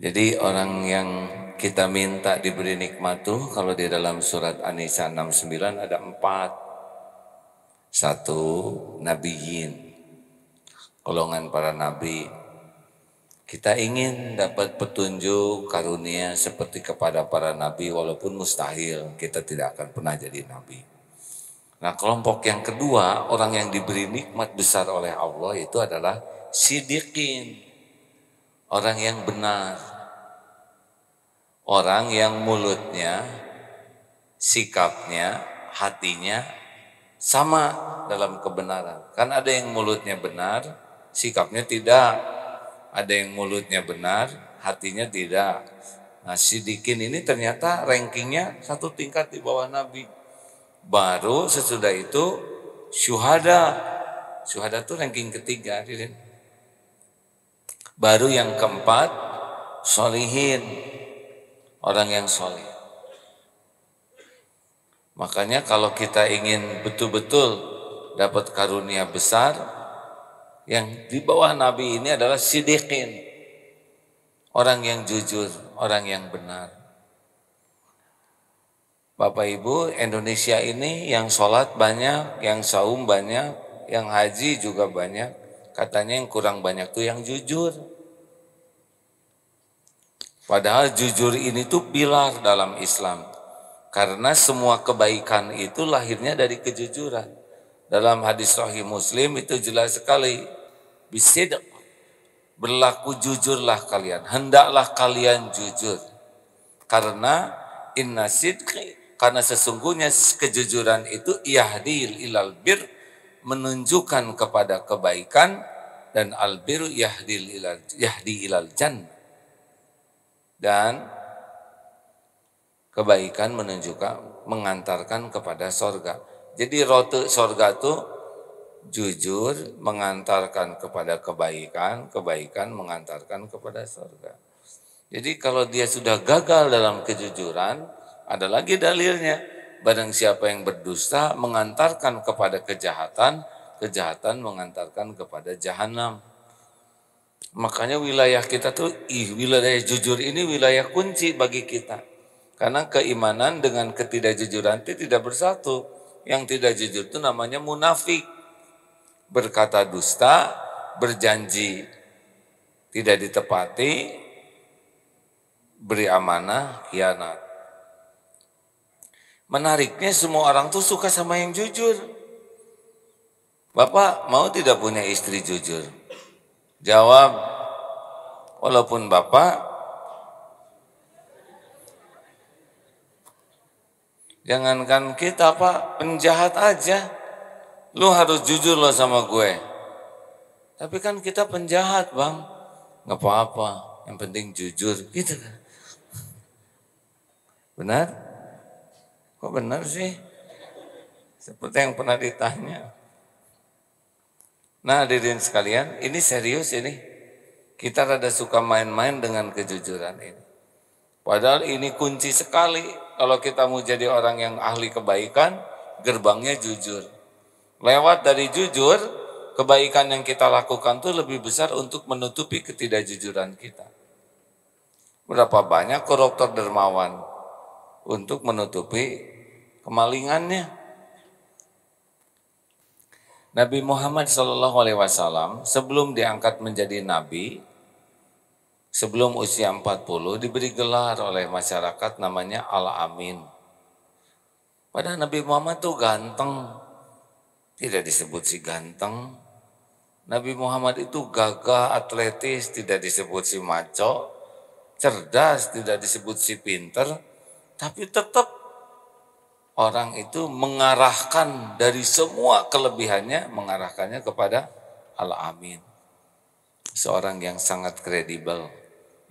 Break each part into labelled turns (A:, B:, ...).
A: Jadi orang yang kita minta diberi nikmat tuh kalau di dalam surat An-Nisa 69 ada empat. Satu, nabiyin. Golongan para nabi. Kita ingin dapat petunjuk karunia seperti kepada para nabi walaupun mustahil kita tidak akan pernah jadi nabi. Nah kelompok yang kedua orang yang diberi nikmat besar oleh Allah itu adalah sidikin orang yang benar, orang yang mulutnya, sikapnya, hatinya sama dalam kebenaran. Kan ada yang mulutnya benar, sikapnya tidak. Ada yang mulutnya benar, hatinya tidak. Nah Sidikin ini ternyata rankingnya satu tingkat di bawah Nabi. Baru sesudah itu syuhada. Syuhada itu ranking ketiga. Baru yang keempat, solihin. Orang yang solih. Makanya kalau kita ingin betul-betul dapat karunia besar, yang di bawah Nabi ini adalah sidikin. Orang yang jujur, orang yang benar. Bapak Ibu, Indonesia ini yang sholat banyak, yang saum banyak, yang haji juga banyak. Katanya yang kurang banyak tuh yang jujur. Padahal jujur ini tuh pilar dalam Islam. Karena semua kebaikan itu lahirnya dari kejujuran. Dalam hadis sahih Muslim itu jelas sekali. Bisidq. Berlaku jujurlah kalian. Hendaklah kalian jujur. Karena inna sidqi. Karena sesungguhnya kejujuran itu yahdil ilal bir menunjukkan kepada kebaikan dan albiru yahdi ilal, yahdi ilal jan Dan kebaikan menunjukkan mengantarkan kepada sorga. Jadi rote sorga itu jujur mengantarkan kepada kebaikan, kebaikan mengantarkan kepada sorga. Jadi kalau dia sudah gagal dalam kejujuran, ada lagi dalilnya barang siapa yang berdusta mengantarkan kepada kejahatan, kejahatan mengantarkan kepada jahanam. Makanya wilayah kita tuh ih, wilayah jujur ini wilayah kunci bagi kita. Karena keimanan dengan ketidakjujuran itu tidak bersatu. Yang tidak jujur itu namanya munafik. Berkata dusta, berjanji tidak ditepati, beri amanah, khianat. Menariknya semua orang tuh suka sama yang jujur. Bapak mau tidak punya istri jujur? Jawab, walaupun Bapak jangankan kita Pak, penjahat aja. Lu harus jujur lo sama gue. Tapi kan kita penjahat, Bang. Gak apa-apa, yang penting jujur gitu kan. Benar? Kok benar sih? Seperti yang pernah ditanya. Nah hadirin sekalian, ini serius ini. Kita rada suka main-main dengan kejujuran ini. Padahal ini kunci sekali kalau kita mau jadi orang yang ahli kebaikan, gerbangnya jujur. Lewat dari jujur, kebaikan yang kita lakukan tuh lebih besar untuk menutupi ketidakjujuran kita. Berapa banyak koruptor dermawan untuk menutupi kemalingannya. Nabi Muhammad Shallallahu Alaihi Wasallam sebelum diangkat menjadi nabi, sebelum usia 40 diberi gelar oleh masyarakat namanya Al Amin. Padahal Nabi Muhammad tuh ganteng, tidak disebut si ganteng. Nabi Muhammad itu gagah, atletis, tidak disebut si maco, cerdas, tidak disebut si pinter, tapi tetap orang itu mengarahkan dari semua kelebihannya, mengarahkannya kepada Allah amin Seorang yang sangat kredibel,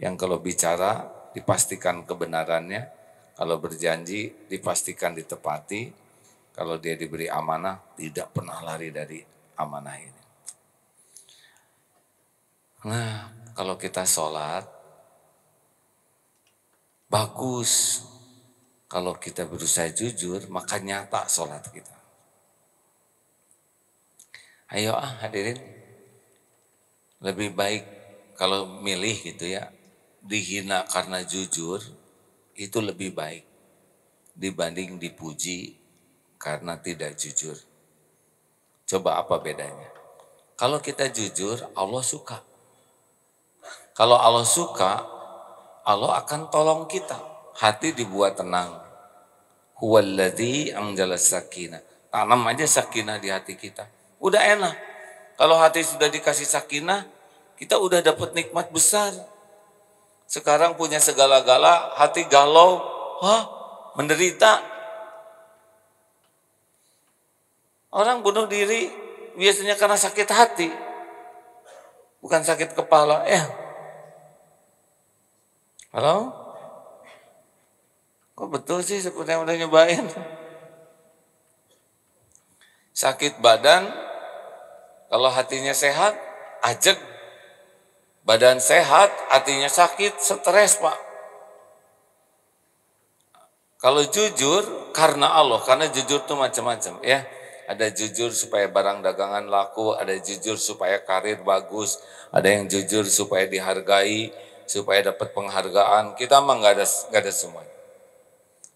A: yang kalau bicara dipastikan kebenarannya, kalau berjanji dipastikan ditepati, kalau dia diberi amanah tidak pernah lari dari amanah ini. Nah, kalau kita sholat, bagus kalau kita berusaha jujur, maka nyata sholat kita. Ayo ah hadirin, lebih baik kalau milih gitu ya, dihina karena jujur, itu lebih baik dibanding dipuji karena tidak jujur. Coba apa bedanya? Kalau kita jujur, Allah suka. Kalau Allah suka, Allah akan tolong kita hati dibuat tenang. Huwaladhi anjala sakinah. Tanam aja sakinah di hati kita. Udah enak. Kalau hati sudah dikasih sakinah, kita udah dapat nikmat besar. Sekarang punya segala-gala, hati galau, hah, menderita. Orang bunuh diri biasanya karena sakit hati, bukan sakit kepala. Eh, halo? kok betul sih seperti yang udah nyobain sakit badan kalau hatinya sehat ajek badan sehat hatinya sakit stres pak kalau jujur karena Allah karena jujur tuh macam-macam ya ada jujur supaya barang dagangan laku, ada jujur supaya karir bagus, ada yang jujur supaya dihargai, supaya dapat penghargaan. Kita emang gak ada nggak ada semuanya.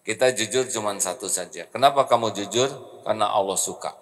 A: Kita jujur cuma satu saja. Kenapa kamu jujur? Karena Allah suka.